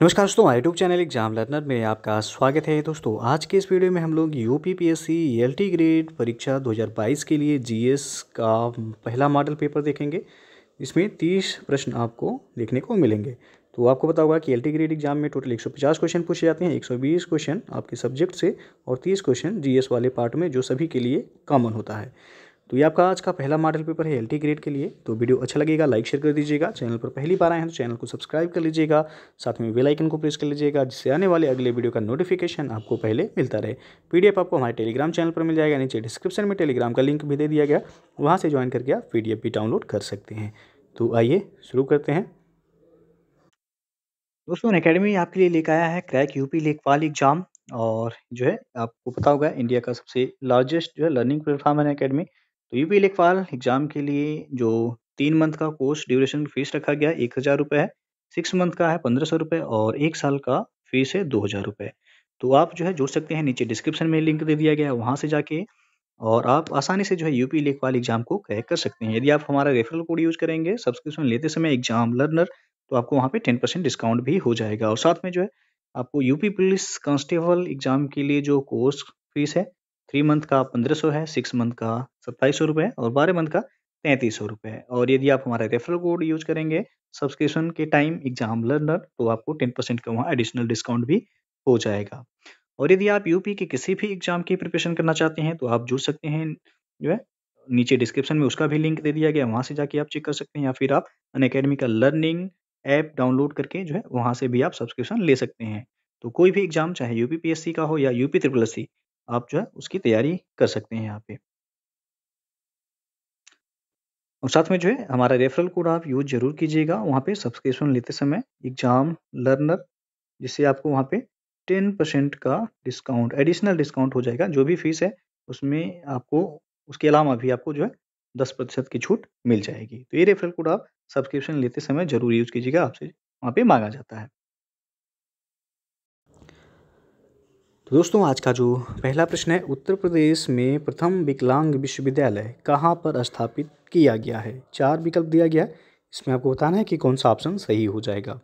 नमस्कार दोस्तों हमारे यूट्यूब चैनल एग्जाम लर्नर में आपका स्वागत है दोस्तों आज के इस वीडियो में हम लोग U P P S C L T grade परीक्षा 2022 के लिए जीएस का पहला मॉडल पेपर देखेंगे इसमें 30 प्रश्न आपको देखने को मिलेंगे तो आपको पता होगा कि एल ग्रेड एग्जाम में टोटल 150 क्वेश्चन पूछे जाते हैं 120 क्वेश्चन आपके सब्जेक्ट से और 30 क्वेश्चन जीएस वाले पार्ट में जो सभी के लिए कॉमन होता है तो ये आपका आज का पहला मॉडल पेपर है एल ग्रेड के लिए तो वीडियो अच्छा लगेगा लाइक शेयर कर दीजिएगा चैनल पर पहली बार आए हैं तो चैनल को सब्सक्राइब कर लीजिएगा साथ में बेल आइकन को प्रेस कर लीजिएगा जिससे आने वाले अगले वीडियो का नोटिफिकेशन आपको पहले मिलता रहे पीडीएफ आपको हमारे टेलीग्राम चैनल पर मिल जाएगा नीचे डिस्क्रिप्शन में टेलीग्राम का लिंक भी दे दिया गया वहाँ से ज्वाइन करके आप पी भी डाउनलोड कर सकते हैं तो आइए शुरू करते हैं दोस्तों अकेडमी आपके लिए लेकर आया है क्रैक यूपी लेखपाल एग्जाम और जो है आपको पता होगा इंडिया का सबसे लार्जेस्ट जो है लर्निंग प्लेटफॉर्म है अकेडमी तो यूपी लेखपाल एग्जाम के लिए जो तीन मंथ का कोर्स ड्यूरेशन फीस रखा गया एक हज़ार रुपये है सिक्स मंथ का है पंद्रह सौ रुपये और एक साल का फीस है दो हज़ार रुपये तो आप जो है जुड़ सकते हैं नीचे डिस्क्रिप्शन में लिंक दे दिया गया है वहाँ से जाके और आप आसानी से जो है यूपी लेखपाल एग्जाम को क्रैक कर सकते हैं यदि आप हमारा रेफरल कोड यूज करेंगे सब्सक्रिप्शन लेते समय एग्जाम लर्नर तो आपको वहाँ पे टेन परसेंट डिस्काउंट भी हो जाएगा और साथ में जो है आपको यूपी पुलिस कांस्टेबल एग्जाम के लिए जो कोर्स फीस है थ्री मंथ का पंद्रह सौ है सिक्स मंथ का सत्ताईस सौ रुपये और बारह मंथ का तैंतीस सौ रुपये और यदि आप हमारा रेफरल कोड यूज करेंगे सब्सक्रिप्शन के टाइम एग्जाम लर्नर तो आपको टेन परसेंट का वहाँ एडिशनल डिस्काउंट भी हो जाएगा और यदि आप यूपी के किसी भी एग्जाम की प्रिपरेशन करना चाहते हैं तो आप जुड़ सकते हैं जो है नीचे डिस्क्रिप्शन में उसका भी लिंक दे दिया गया वहाँ से जाके आप चेक कर सकते हैं या फिर आप अन अकेडमी का लर्निंग ऐप डाउनलोड करके जो है वहाँ से भी आप सब्सक्रिप्शन ले सकते हैं तो कोई भी एग्जाम चाहे यूपीपीएससी का हो या यूपी ट्रिपल एस आप जो है उसकी तैयारी कर सकते हैं यहाँ पे और साथ में जो है हमारा रेफरल कोड आप यूज जरूर कीजिएगा वहाँ पे सब्सक्रिप्शन लेते समय एग्जाम लर्नर जिससे आपको वहाँ पे टेन परसेंट का डिस्काउंट एडिशनल डिस्काउंट हो जाएगा जो भी फीस है उसमें आपको उसके अलावा भी आपको जो है दस प्रतिशत की छूट मिल जाएगी तो ये रेफरल कोड आप सब्सक्रिप्शन लेते समय जरूर यूज कीजिएगा आपसे वहाँ पे मांगा जाता है तो दोस्तों आज का जो पहला प्रश्न है उत्तर प्रदेश में प्रथम विकलांग विश्वविद्यालय कहाँ पर स्थापित किया गया है चार विकल्प दिया गया है इसमें आपको बताना है कि कौन सा ऑप्शन सही हो जाएगा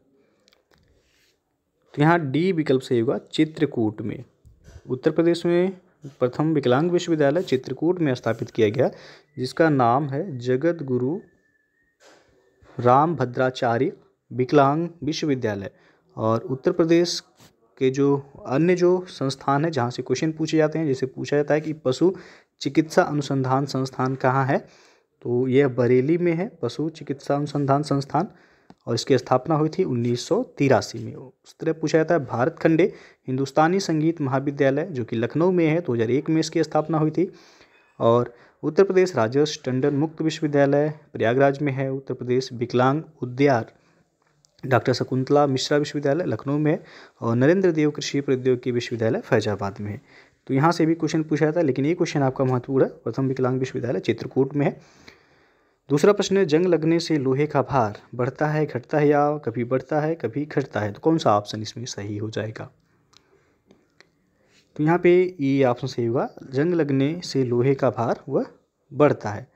तो यहाँ डी विकल्प सही होगा चित्रकूट में उत्तर प्रदेश में प्रथम विकलांग विश्वविद्यालय चित्रकूट में स्थापित किया गया जिसका नाम है जगत गुरु राम भद्राचार्य विकलांग विश्वविद्यालय और उत्तर प्रदेश के जो अन्य जो संस्थान है जहाँ से क्वेश्चन पूछे जाते हैं जैसे पूछा जाता है कि पशु चिकित्सा अनुसंधान संस्थान कहाँ है तो यह बरेली में है पशु चिकित्सा अनुसंधान संस्थान और इसकी स्थापना हुई थी उन्नीस में उस तरह पूछा जाता है भारत खंडे हिंदुस्तानी संगीत महाविद्यालय जो कि लखनऊ में है 2001 में इसकी स्थापना हुई थी और उत्तर प्रदेश राजस्व टंडन मुक्त विश्वविद्यालय प्रयागराज में है उत्तर प्रदेश विकलांग उद्यार डॉक्टर शकुंतला मिश्रा विश्वविद्यालय लखनऊ में और नरेंद्र देव कृषि प्रौद्योगिकी विश्वविद्यालय फैजाबाद में है तो यहाँ से भी क्वेश्चन पूछा था लेकिन ये क्वेश्चन आपका महत्वपूर्ण है प्रथम विकलांग विश्वविद्यालय चित्रकूट में है दूसरा प्रश्न है जंग लगने से लोहे का भार बढ़ता है घटता है या कभी बढ़ता है कभी घटता है तो कौन सा ऑप्शन इसमें सही हो जाएगा तो यहाँ पे ये ऑप्शन सही होगा जंग लगने से लोहे का भार वह बढ़ता है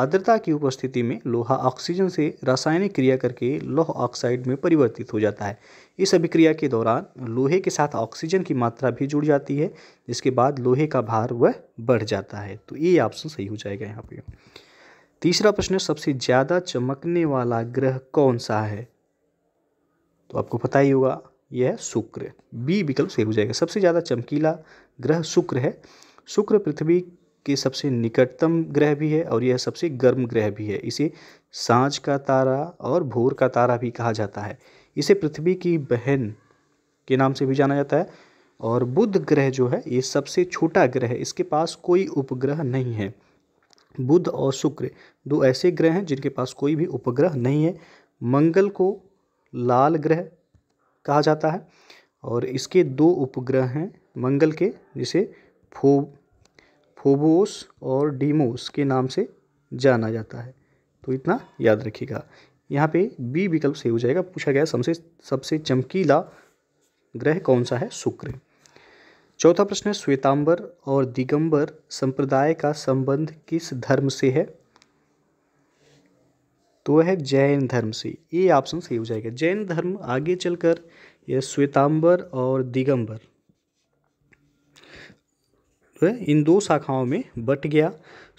आर्द्रता की उपस्थिति में लोहा ऑक्सीजन से रासायनिक क्रिया करके लौह ऑक्साइड में परिवर्तित हो जाता है इस अभिक्रिया के दौरान लोहे के साथ ऑक्सीजन की मात्रा भी जुड़ जाती है जिसके बाद लोहे का भार वह बढ़ जाता है तो ये ऑप्शन सही हो जाएगा यहाँ पे तीसरा प्रश्न सबसे ज़्यादा चमकने वाला ग्रह कौन सा है तो आपको पता ही होगा यह है शुक्र बी विकल्प सही हो जाएगा सबसे ज़्यादा चमकीला ग्रह शुक्र है शुक्र पृथ्वी के सबसे निकटतम ग्रह भी है और यह सबसे गर्म ग्रह भी है इसे सांझ का तारा और भोर का तारा भी कहा जाता है इसे पृथ्वी की बहन के नाम से भी जाना जाता है और बुध ग्रह जो है ये सबसे छोटा ग्रह है इसके पास कोई उपग्रह नहीं है बुध और शुक्र दो ऐसे ग्रह हैं जिनके पास कोई भी उपग्रह नहीं है मंगल को लाल ग्रह कहा जाता है और इसके दो उपग्रह हैं मंगल के जिसे फो फोबोस और डीमोस के नाम से जाना जाता है तो इतना याद रखिएगा यहाँ पे बी विकल्प सही हो जाएगा पूछा गया सबसे सबसे चमकीला ग्रह कौन सा है शुक्र चौथा प्रश्न है श्वेतांबर और दिगंबर संप्रदाय का संबंध किस धर्म से है तो वह है जैन धर्म से ये ऑप्शन सही हो जाएगा जैन धर्म आगे चलकर यह श्वेतांबर और दिगंबर इन दो शाखाओं में बट गया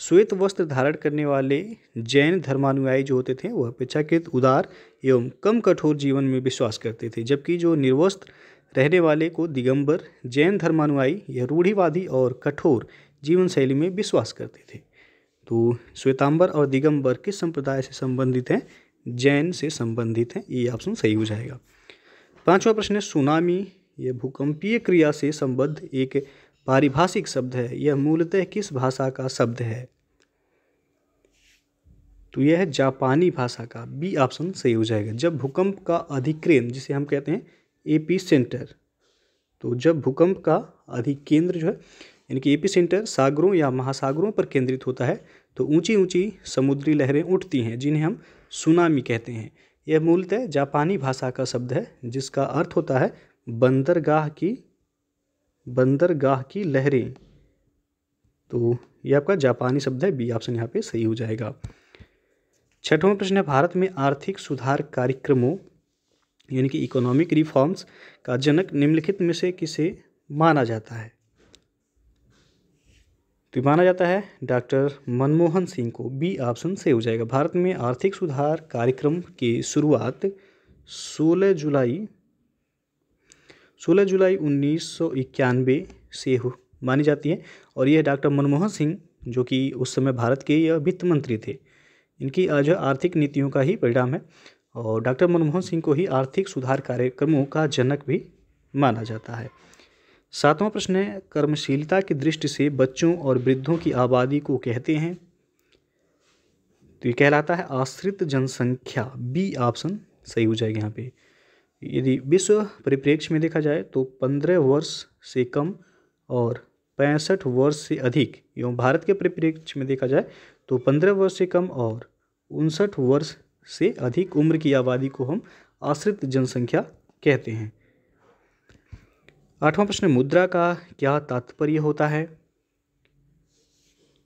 श्वेत वस्त्र धारण करने वाले जैन धर्मानुयायी जो होते थे वह अपेक्षाकृत उदार एवं कम कठोर जीवन में विश्वास करते थे जबकि जो निर्वस्त्र रहने वाले को दिगंबर जैन धर्मानुयायी या रूढ़िवादी और कठोर जीवन शैली में विश्वास करते थे तो श्वेतांबर और दिगंबर किस संप्रदाय से संबंधित हैं जैन से संबंधित हैं ये ऑप्शन सही हो जाएगा पांचवा प्रश्न है सुनामी यह भूकंपीय क्रिया से संबद्ध एक पारिभाषिक शब्द है यह मूलतः किस भाषा का शब्द है तो यह है जापानी भाषा का बी ऑप्शन सही हो जाएगा जब भूकंप का अधिक्रेन जिसे हम कहते हैं एपी सेंटर तो जब भूकंप का अधिकेंद्र जो है यानी कि एपी सेंटर सागरों या महासागरों पर केंद्रित होता है तो ऊंची ऊंची समुद्री लहरें उठती हैं जिन्हें हम सुनामी कहते हैं यह मूलतः जापानी भाषा का शब्द है जिसका अर्थ होता है बंदरगाह की बंदरगाह की लहरें तो ये आपका जापानी शब्द है बी ऑप्शन यहाँ पे सही हो जाएगा छठवां प्रश्न है भारत में आर्थिक सुधार कार्यक्रमों यानी कि इकोनॉमिक रिफॉर्म्स का जनक निम्नलिखित में से किसे माना जाता है तो माना जाता है डॉक्टर मनमोहन सिंह को बी ऑप्शन सही हो जाएगा भारत में आर्थिक सुधार कार्यक्रम की शुरुआत 16 जुलाई 16 जुलाई उन्नीस से मानी जाती है और ये डॉक्टर मनमोहन सिंह जो कि उस समय भारत के यह वित्त मंत्री थे इनकी आज आर्थिक नीतियों का ही परिणाम है और डॉक्टर मनमोहन सिंह को ही आर्थिक सुधार कार्यक्रमों का जनक भी माना जाता है सातवां प्रश्न है कर्मशीलता की दृष्टि से बच्चों और वृद्धों की आबादी को कहते हैं तो ये कहलाता है आश्रित जनसंख्या बी ऑप्शन सही हो जाएगा यहाँ पे यदि विश्व परिप्रेक्ष्य में देखा जाए तो पंद्रह वर्ष से कम और पैंसठ वर्ष से अधिक एवं भारत के परिप्रेक्ष्य में देखा जाए तो पंद्रह वर्ष से कम और उनसठ वर्ष से अधिक उम्र की आबादी को हम आश्रित जनसंख्या कहते हैं आठवां प्रश्न मुद्रा का क्या तात्पर्य होता है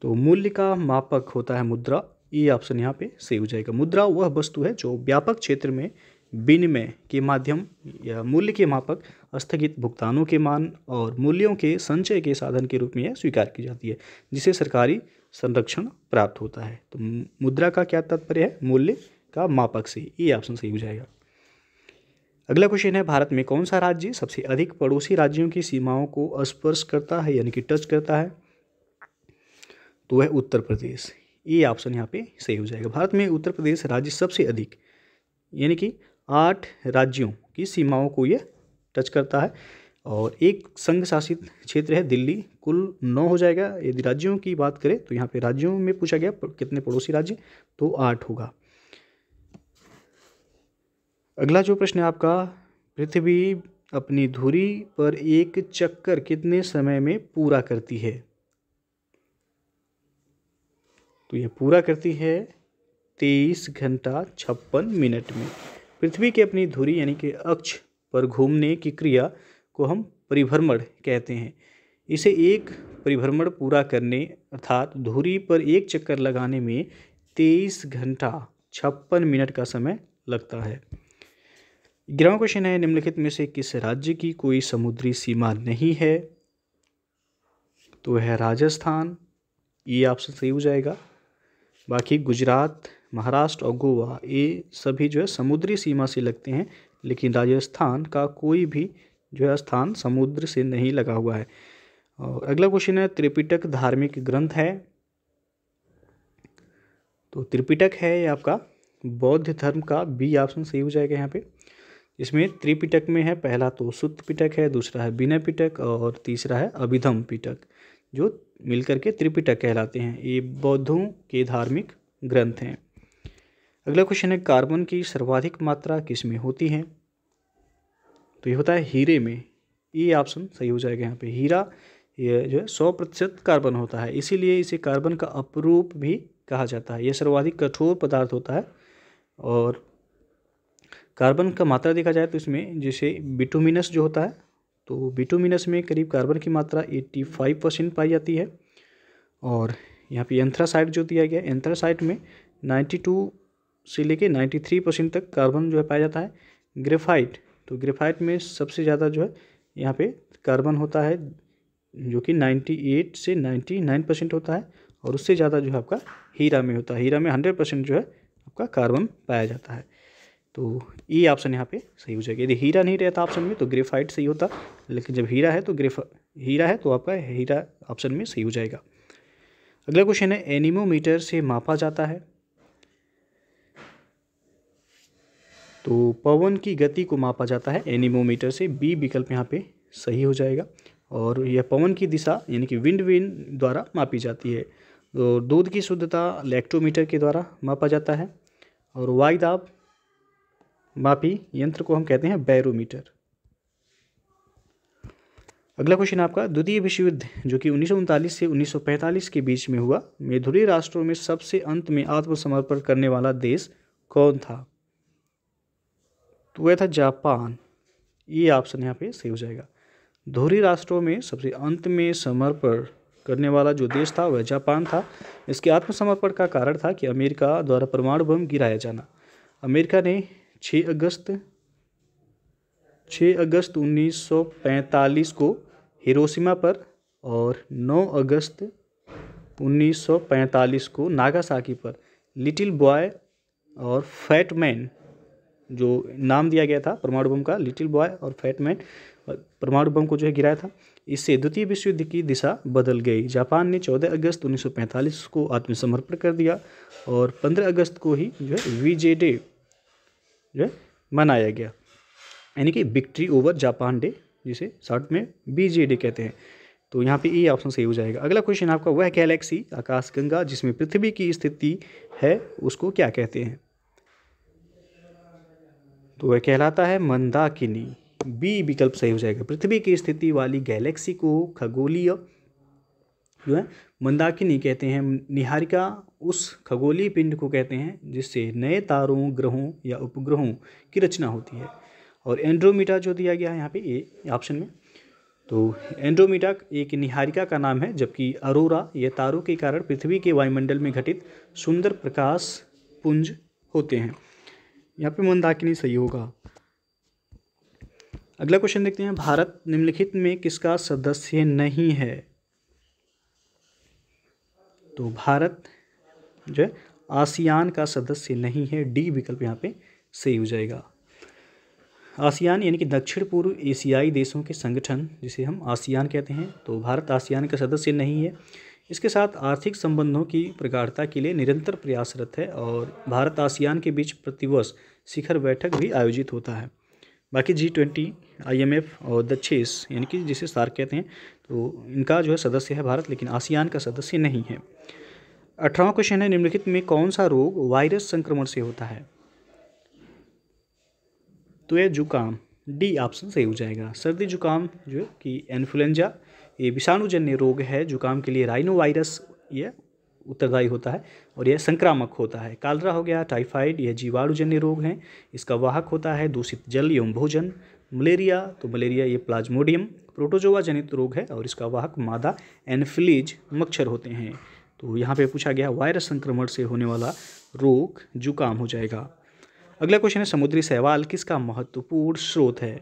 तो मूल्य का मापक होता है मुद्रा ये ऑप्शन यहाँ पे सही हो जाएगा मुद्रा वह वस्तु है जो व्यापक क्षेत्र में विनिमय के माध्यम या मूल्य के मापक स्थगित भुगतानों के मान और मूल्यों के संचय के साधन के रूप में यह स्वीकार की जाती है जिसे सरकारी संरक्षण प्राप्त होता है तो मुद्रा का क्या तात्पर्य है मूल्य का मापक से ये ऑप्शन सही हो जाएगा अगला क्वेश्चन है भारत में कौन सा राज्य सबसे अधिक पड़ोसी राज्यों की सीमाओं को स्पर्श करता है यानी कि टच करता है तो वह उत्तर प्रदेश ये ऑप्शन यहाँ पे सही हो जाएगा भारत में उत्तर प्रदेश राज्य सबसे अधिक यानी कि आठ राज्यों की सीमाओं को ये टच करता है और एक संघ शासित क्षेत्र है दिल्ली कुल नौ हो जाएगा यदि राज्यों की बात करें तो यहाँ पे राज्यों में पूछा गया कितने पड़ोसी राज्य तो आठ होगा अगला जो प्रश्न है आपका पृथ्वी अपनी धुरी पर एक चक्कर कितने समय में पूरा करती है तो यह पूरा करती है तेईस घंटा छप्पन मिनट में पृथ्वी की अपनी धुरी यानी कि अक्ष पर घूमने की क्रिया को हम परिभ्रमण कहते हैं इसे एक परिभ्रमण पूरा करने अर्थात धुरी पर एक चक्कर लगाने में तेईस घंटा छप्पन मिनट का समय लगता है ग्यारहवा क्वेश्चन है निम्नलिखित में से किस राज्य की कोई समुद्री सीमा नहीं है तो है राजस्थान ये ऑप्शन सही हो जाएगा बाकी गुजरात महाराष्ट्र और गोवा ये सभी जो है समुद्री सीमा से लगते हैं लेकिन राजस्थान का कोई भी जो है स्थान समुद्र से नहीं लगा हुआ है और अगला क्वेश्चन है त्रिपिटक धार्मिक ग्रंथ है तो त्रिपिटक है ये आपका बौद्ध धर्म का बी ऑप्शन सही हो जाएगा यहाँ पे इसमें त्रिपिटक में है पहला तो शुद्ध पिटक है दूसरा है बिना पिटक और तीसरा है अभिधम पिटक जो मिलकर के त्रिपिटक कहलाते हैं ये बौद्धों के धार्मिक ग्रंथ हैं अगला क्वेश्चन है कार्बन की सर्वाधिक मात्रा किस में होती है तो ये होता है हीरे में ये ऑप्शन सही हो जाएगा यहाँ पे हीरा ये जो है सौ प्रतिशत कार्बन होता है इसीलिए इसे कार्बन का अपरूप भी कहा जाता है यह सर्वाधिक कठोर पदार्थ होता है और कार्बन का मात्रा देखा जाए तो इसमें जैसे बिटोमिनस जो होता है तो बिटोमिनस में करीब कार्बन की मात्रा एट्टी फाइव परसेंट पाई जाती है और यहाँ पे एंथ्रासाइट जो दिया गया एंथ्रासाइट में नाइन्टी टू से लेके 93 परसेंट तक कार्बन जो है पाया जाता है ग्रेफाइट तो ग्रेफाइट में सबसे ज़्यादा जो है यहाँ पे कार्बन होता है जो कि 98 से 99 परसेंट होता है और उससे ज़्यादा जो है आपका हीरा में होता है हीरा में 100 परसेंट जो है आपका कार्बन पाया जाता है तो ये ऑप्शन यहाँ पे सही हो जाएगा यदि हीरा नहीं रहता ऑप्शन में तो ग्रेफाइट सही होता लेकिन जब हीरा है तो ग्रेफा हीरा है तो आपका हीरा ऑप्शन में सही हो जाएगा अगला क्वेश्चन है एनिमोमीटर से मापा जाता है तो पवन की गति को मापा जाता है एनिमोमीटर से बी विकल्प यहाँ पे सही हो जाएगा और यह पवन की दिशा यानी कि विंड विन द्वारा मापी जाती है और तो दूध की शुद्धता लैक्टोमीटर के द्वारा मापा जाता है और वायदाब मापी यंत्र को हम कहते हैं बैरोमीटर अगला क्वेश्चन आपका द्वितीय विश्व युद्ध जो कि उन्नीस से 1945 के बीच में हुआ मेधुरी राष्ट्रों में सबसे अंत में आत्मसमर्पण करने वाला देश कौन था तो वह था जापान ये ऑप्शन यहाँ पे सही हो जाएगा दोहरी राष्ट्रों में सबसे अंत में समर्पण करने वाला जो देश था वह जापान था इसके आत्मसमर्पण का कारण था कि अमेरिका द्वारा परमाणु बम गिराया जाना अमेरिका ने 6 अगस्त 6 अगस्त 1945 को हिरोशिमा पर और 9 अगस्त 1945 को नागासाकी पर लिटिल बॉय और फैटमैन जो नाम दिया गया था परमाणु बम का लिटिल बॉय और फैट मैन परमाणु बम को जो है गिराया था इससे द्वितीय विश्व युद्ध की दिशा बदल गई जापान ने 14 अगस्त 1945 को आत्मसमर्पण कर दिया और 15 अगस्त को ही जो है वीजे डे जो है मनाया गया यानी कि विक्ट्री ओवर जापान डे जिसे शॉर्ट में बीजे डे कहते हैं तो यहाँ पे ये ऑप्शन सही हो जाएगा अगला क्वेश्चन आपका वह गैलेक्सी आकाशगंगा जिसमें पृथ्वी की स्थिति है उसको क्या कहते हैं तो वह कहलाता है मंदाकिनी बी विकल्प सही हो जाएगा पृथ्वी की स्थिति वाली गैलेक्सी को खगोलीय जो है मंदाकिनी कहते हैं निहारिका उस खगोलीय पिंड को कहते हैं जिससे नए तारों ग्रहों या उपग्रहों की रचना होती है और एंड्रोमीटा जो दिया गया है यहाँ पे ए ऑप्शन में तो एंड्रोमीटा एक निहारिका का नाम है जबकि अरोरा यह तारों के कारण पृथ्वी के वायुमंडल में घटित सुंदर प्रकाश पुंज होते हैं यहाँ पे मंदाकिनी सही होगा अगला क्वेश्चन देखते हैं भारत निम्नलिखित में किसका सदस्य नहीं है तो भारत जो है आसियान का सदस्य नहीं है डी विकल्प यहाँ पे सही हो जाएगा आसियान यानी कि दक्षिण पूर्व एशियाई देशों के संगठन जिसे हम आसियान कहते हैं तो भारत आसियान का सदस्य नहीं है इसके साथ आर्थिक संबंधों की प्रगाढ़ता के लिए निरंतर प्रयासरत है और भारत आसियान के बीच प्रतिवर्ष शिखर बैठक भी आयोजित होता है बाकी G twenty I M F और दक्षिस यानी कि जिसे सार कहते हैं तो इनका जो है सदस्य है भारत लेकिन आसियान का सदस्य नहीं है अठारहवा क्वेश्चन है निम्नलिखित में कौन सा रोग वायरस संक्रमण से होता है तो यह जुकाम डी ऑप्शन सही हो जाएगा सर्दी जुकाम जो कि इन्फ्लुएंजा ये विषाणुजन्य रोग है जुकाम के लिए राइनो वायरस ये उत्तरदायी होता है और यह संक्रामक होता है कालरा हो गया टाइफाइड यह जीवाणुजन्य रोग हैं इसका वाहक होता है दूषित जल एवं भोजन मलेरिया तो मलेरिया ये प्लाज्मोडियम प्रोटोजोवा जनित रोग है और इसका वाहक मादा एनफिलीज मच्छर होते हैं तो यहाँ पे पूछा गया वायरस संक्रमण से होने वाला रोग जुकाम हो जाएगा अगला क्वेश्चन है समुद्री सहवाल किसका महत्वपूर्ण स्रोत है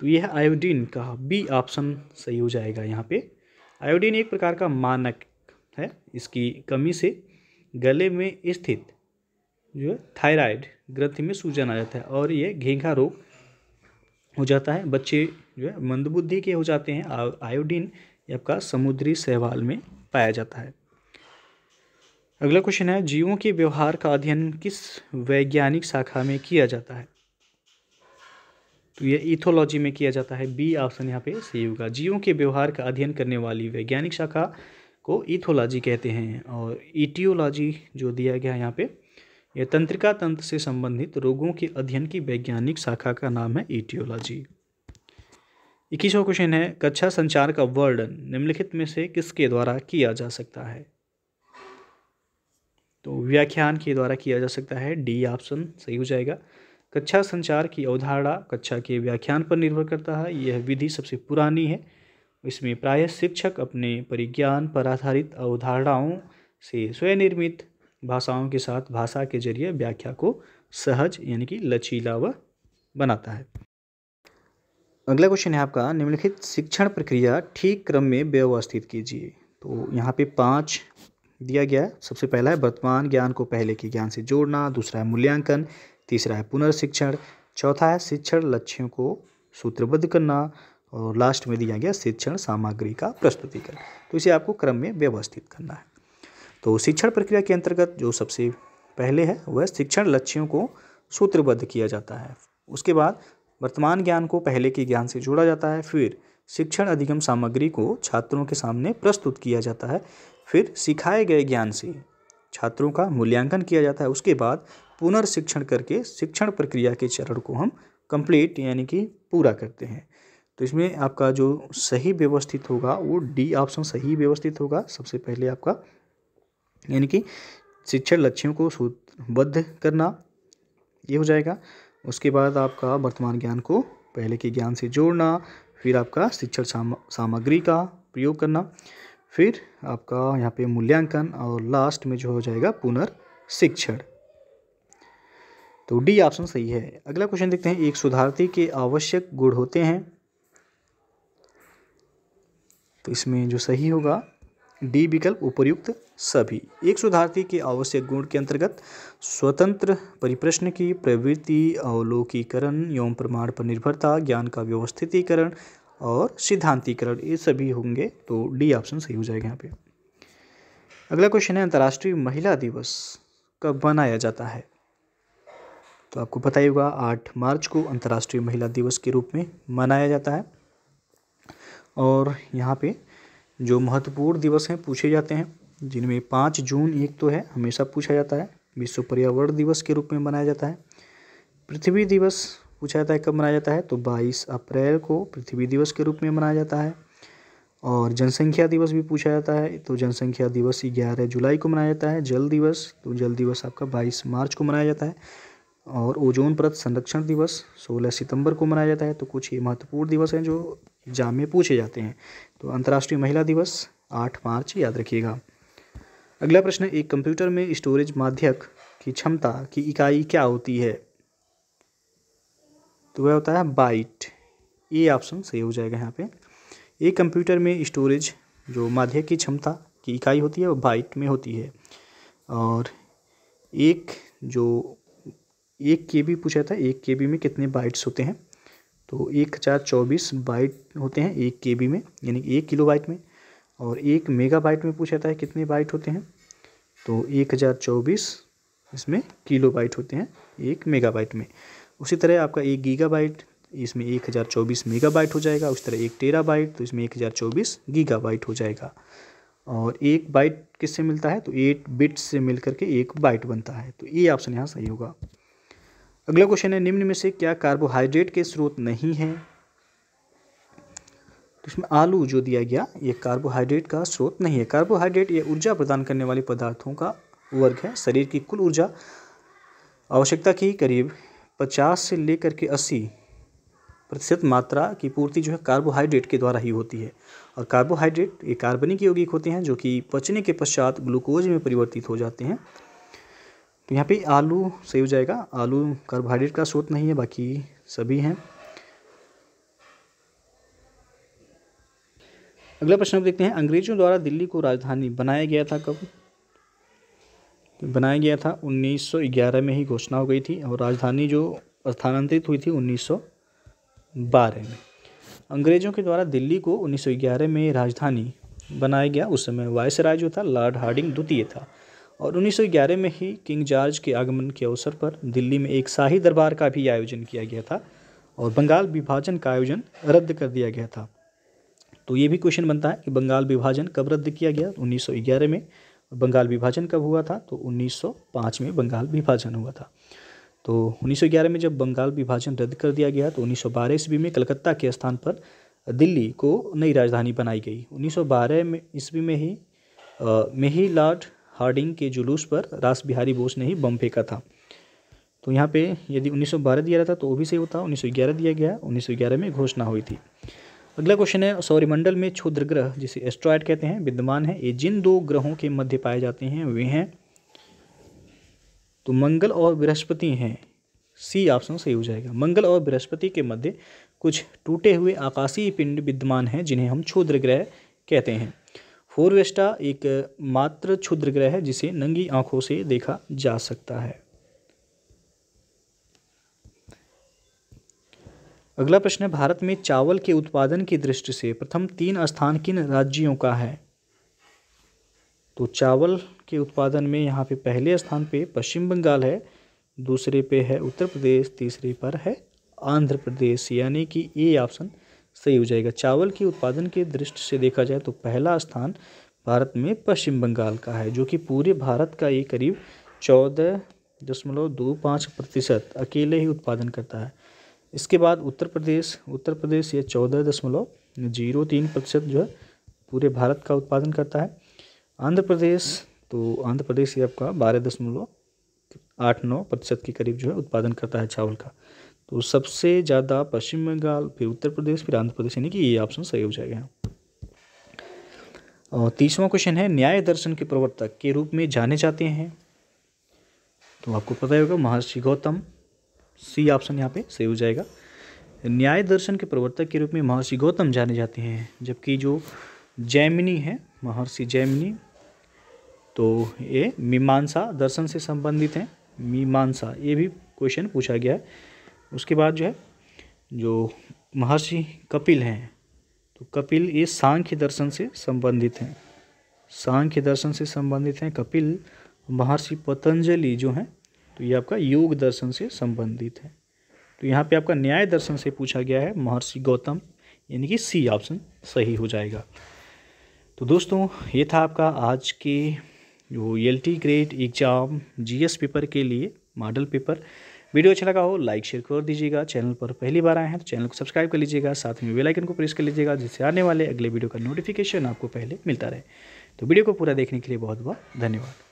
तो यह आयोडीन का बी ऑप्शन सही हो जाएगा यहाँ पे आयोडीन एक प्रकार का मानक है इसकी कमी से गले में स्थित जो है थायराइड ग्रंथि में सूजन आ जाता है और यह घेंघा रोग हो जाता है बच्चे जो है मंदबुद्धि के हो जाते हैं आयोडीन आपका समुद्री सहवाल में पाया जाता है अगला क्वेश्चन है जीवों के व्यवहार का अध्ययन किस वैज्ञानिक शाखा में किया जाता है तो ये इथोलॉजी में किया जाता है बी ऑप्शन यहाँ पे सही होगा जीवों के व्यवहार का अध्ययन करने वाली वैज्ञानिक शाखा को इथोलॉजी कहते हैं और इटियोलॉजी जो दिया गया है यहाँ पे यह तंत्रिका तंत्र से संबंधित रोगों के अध्ययन की वैज्ञानिक शाखा का नाम है इटियोलॉजी इक्कीसवा क्वेश्चन है कक्षा संचार का वर्णन निम्नलिखित में से किसके द्वारा किया जा सकता है तो व्याख्यान के द्वारा किया जा सकता है डी ऑप्शन सही हो जाएगा कक्षा संचार की अवधारणा कक्षा के व्याख्यान पर निर्भर करता है यह विधि सबसे पुरानी है इसमें प्रायः शिक्षक अपने परिज्ञान पर आधारित अवधारणाओं से स्वयनिर्मित भाषाओं के साथ भाषा के जरिए व्याख्या को सहज यानी कि लचीला व बनाता है अगला क्वेश्चन है आपका निम्नलिखित शिक्षण प्रक्रिया ठीक क्रम में व्यवस्थित कीजिए तो यहाँ पे पांच दिया गया है सबसे पहला है वर्तमान ज्ञान को पहले के ज्ञान से जोड़ना दूसरा है मूल्यांकन तीसरा है पुनर्शिक्षण चौथा है शिक्षण लक्ष्यों को सूत्रबद्ध करना और लास्ट में दिया गया शिक्षण सामग्री का प्रस्तुतिकरण तो इसे आपको क्रम में व्यवस्थित करना है तो शिक्षण प्रक्रिया के अंतर्गत जो सबसे पहले है वह शिक्षण लक्ष्यों को सूत्रबद्ध किया जाता है उसके बाद वर्तमान ज्ञान को पहले के ज्ञान से जोड़ा जाता है फिर शिक्षण अधिगम सामग्री को छात्रों के सामने प्रस्तुत किया जाता है फिर सिखाए गए ज्ञान से छात्रों का मूल्यांकन किया जाता है उसके बाद पुनर्शिक्षण करके शिक्षण प्रक्रिया के चरण को हम कंप्लीट यानी कि पूरा करते हैं तो इसमें आपका जो सही व्यवस्थित होगा वो डी ऑप्शन सही व्यवस्थित होगा सबसे पहले आपका यानी कि शिक्षण लक्ष्यों को सूत्रबद्ध करना ये हो जाएगा उसके बाद आपका वर्तमान ज्ञान को पहले के ज्ञान से जोड़ना फिर आपका शिक्षण साम, सामग्री का प्रयोग करना फिर आपका यहाँ पे मूल्यांकन और लास्ट में जो हो जाएगा पुनर्शिक्षण तो डी ऑप्शन सही है अगला क्वेश्चन देखते हैं एक सुधारती के आवश्यक गुण होते हैं तो इसमें जो सही होगा डी विकल्प उपयुक्त सभी एक सुधारती के आवश्यक गुण के अंतर्गत स्वतंत्र परिप्रश्न की प्रवृत्ति अवलोकीकरण एवं प्रमाण पर निर्भरता ज्ञान का व्यवस्थितीकरण और सिद्धांतीकरण ये सभी होंगे तो डी ऑप्शन सही हो जाएगा यहाँ पे अगला क्वेश्चन है अंतर्राष्ट्रीय महिला दिवस कब मनाया जाता है तो आपको पता ही होगा आठ मार्च को अंतर्राष्ट्रीय महिला दिवस के रूप में मनाया जाता है और यहाँ पे जो महत्वपूर्ण दिवस हैं पूछे जाते हैं जिनमें पाँच जून एक तो है हमेशा पूछा जाता है विश्व पर्यावरण दिवस के रूप में मनाया जाता है पृथ्वी दिवस पूछा जाता है कब मनाया जाता है तो 22 अप्रैल को पृथ्वी दिवस के रूप में मनाया जाता है और जनसंख्या दिवस भी पूछा जाता है तो जनसंख्या दिवस ग्यारह जुलाई को मनाया जाता है जल दिवस तो जल दिवस आपका बाईस मार्च को मनाया जाता है और ओजोन परत संरक्षण दिवस 16 सितंबर को मनाया जाता है तो कुछ ये महत्वपूर्ण दिवस हैं जो एग्जाम में पूछे जाते हैं तो अंतर्राष्ट्रीय महिला दिवस 8 मार्च याद रखिएगा अगला प्रश्न एक कंप्यूटर में स्टोरेज माध्यक की क्षमता की इकाई क्या होती है तो वह होता है बाइट ये ऑप्शन सही हो जाएगा यहाँ पे एक कंप्यूटर में स्टोरेज जो माध्यक की क्षमता की इकाई होती है वो बाइट में होती है और एक जो एक के बी पूछा था एक के बी में कितने बाइट्स होते हैं तो एक हज़ार चौबीस बाइट होते हैं एक के बी में यानी एक किलो बाइट में और एक मेगा बाइट में पूछा था कितने बाइट होते हैं तो एक हज़ार चौबीस इसमें किलो बाइट होते हैं एक मेगा बाइट में उसी तरह आपका एक गीगा बाइट इसमें एक हज़ार चौबीस मेगा बाइट हो जाएगा उस तरह एक टेरा बाइट तो इसमें एक हज़ार चौबीस गीगा बाइट हो जाएगा और एक बाइट किससे मिलता है तो एट बिट्स से मिल करके एक बाइट बनता है तो ये ऑप्शन यहाँ सही होगा अगला क्वेश्चन है निम्न में से क्या कार्बोहाइड्रेट के स्रोत नहीं हैं तो इसमें आलू जो दिया गया ये कार्बोहाइड्रेट का स्रोत नहीं है कार्बोहाइड्रेट ये ऊर्जा प्रदान करने वाले पदार्थों का वर्ग है शरीर की कुल ऊर्जा आवश्यकता की करीब 50 से लेकर के 80 प्रतिशत मात्रा की पूर्ति जो है कार्बोहाइड्रेट के द्वारा ही होती है और कार्बोहाइड्रेट ये कार्बनिक यौगिक होते हैं जो कि पचने के पश्चात ग्लूकोज में परिवर्तित हो जाते हैं तो यहाँ पे आलू सही हो जाएगा आलू कार्बोहाइड्रेट का स्रोत नहीं है बाकी सभी हैं अगला प्रश्न देखते हैं अंग्रेजों द्वारा दिल्ली को राजधानी बनाया गया था कब तो बनाया गया था 1911 में ही घोषणा हो गई थी और राजधानी जो स्थानांतरित हुई थी 1912 में अंग्रेजों के द्वारा दिल्ली को 1911 में राजधानी बनाया गया उस समय वायसराय जो था लॉर्ड हार्डिंग द्वितीय था और 1911 में ही किंग जॉर्ज के आगमन के अवसर पर दिल्ली में एक शाही दरबार का भी आयोजन किया गया था और बंगाल विभाजन का आयोजन रद्द कर दिया गया था तो ये भी क्वेश्चन बनता है कि बंगाल विभाजन कब रद्द किया गया 1911 में बंगाल विभाजन कब हुआ था तो 1905 में बंगाल विभाजन हुआ था तो 1911 में जब बंगाल विभाजन रद्द कर दिया गया तो 1912 ईस्वी में कलकत्ता के स्थान पर दिल्ली को नई राजधानी बनाई गई 1912 में ईस्वी में ही में ही लॉर्ड हार्डिंग के जुलूस पर रास बिहारी बोस ने ही बम फेंका था तो यहाँ पे यदि 1912 दिया जाता तो वो भी सही होता 1911 दिया गया 1911 में घोषणा हुई थी अगला क्वेश्चन है सौरमंडल में क्षुद्र ग्रह जिसे एस्ट्रॉयड कहते हैं विद्यमान है ये जिन दो ग्रहों के मध्य पाए जाते हैं वे हैं तो मंगल और बृहस्पति हैं सी ऑप्शन सही हो जाएगा मंगल और बृहस्पति के मध्य कुछ टूटे हुए आकाशीय पिंड विद्यमान हैं जिन्हें हम क्षुद्र ग्रह कहते हैं होरवेस्टा एक मात्र क्षुद्र ग्रह है जिसे नंगी आंखों से देखा जा सकता है अगला प्रश्न है भारत में चावल के उत्पादन की दृष्टि से प्रथम तीन स्थान किन राज्यों का है तो चावल के उत्पादन में यहाँ पे पहले स्थान पे पश्चिम बंगाल है दूसरे पे है उत्तर प्रदेश तीसरे पर है आंध्र प्रदेश यानी कि ए ऑप्शन सही हो जाएगा चावल के उत्पादन के दृष्टि से देखा जाए तो पहला स्थान भारत में पश्चिम बंगाल का है जो कि पूरे भारत का ये करीब चौदह दशमलव दो पाँच प्रतिशत अकेले ही उत्पादन करता है इसके बाद उत्तर प्रदेश उत्तर प्रदेश ये चौदह दशमलव जीरो तीन प्रतिशत जो है पूरे भारत का उत्पादन करता है आंध्र प्रदेश तो आंध्र प्रदेश ये आपका बारह दशमलव आठ नौ प्रतिशत के करीब जो है उत्पादन करता है चावल का तो सबसे ज़्यादा पश्चिम बंगाल फिर उत्तर प्रदेश फिर आंध्र प्रदेश यानी कि ये ऑप्शन सही हो जाएगा और तीसवा क्वेश्चन है न्याय दर्शन के प्रवर्तक के रूप में जाने जाते हैं तो आपको पता ही होगा महर्षि गौतम सी ऑप्शन यहाँ पे सही हो जाएगा न्याय दर्शन के प्रवर्तक के रूप में महर्षि गौतम जाने जाते हैं जबकि जो जैमिनी है महर्षि जैमिनी तो ये मीमांसा दर्शन से संबंधित हैं मीमांसा ये भी क्वेश्चन पूछा गया है उसके बाद जो है जो महर्षि कपिल हैं तो कपिल ये सांख्य दर्शन से संबंधित हैं सांख्य दर्शन से संबंधित हैं कपिल महर्षि पतंजलि जो हैं तो ये आपका योग दर्शन से संबंधित है तो यहाँ पे आपका न्याय दर्शन से पूछा गया है महर्षि गौतम यानी कि सी ऑप्शन सही हो जाएगा तो दोस्तों ये था आपका आज के जो L T grade exam GS paper के लिए मॉडल पेपर वीडियो अच्छा लगा हो लाइक शेयर कर दीजिएगा चैनल पर पहली बार आए हैं तो चैनल को सब्सक्राइब कर लीजिएगा साथ में बेलाइकन को प्रेस कर लीजिएगा जिससे आने वाले अगले वीडियो का नोटिफिकेशन आपको पहले मिलता रहे तो वीडियो को पूरा देखने के लिए बहुत बहुत धन्यवाद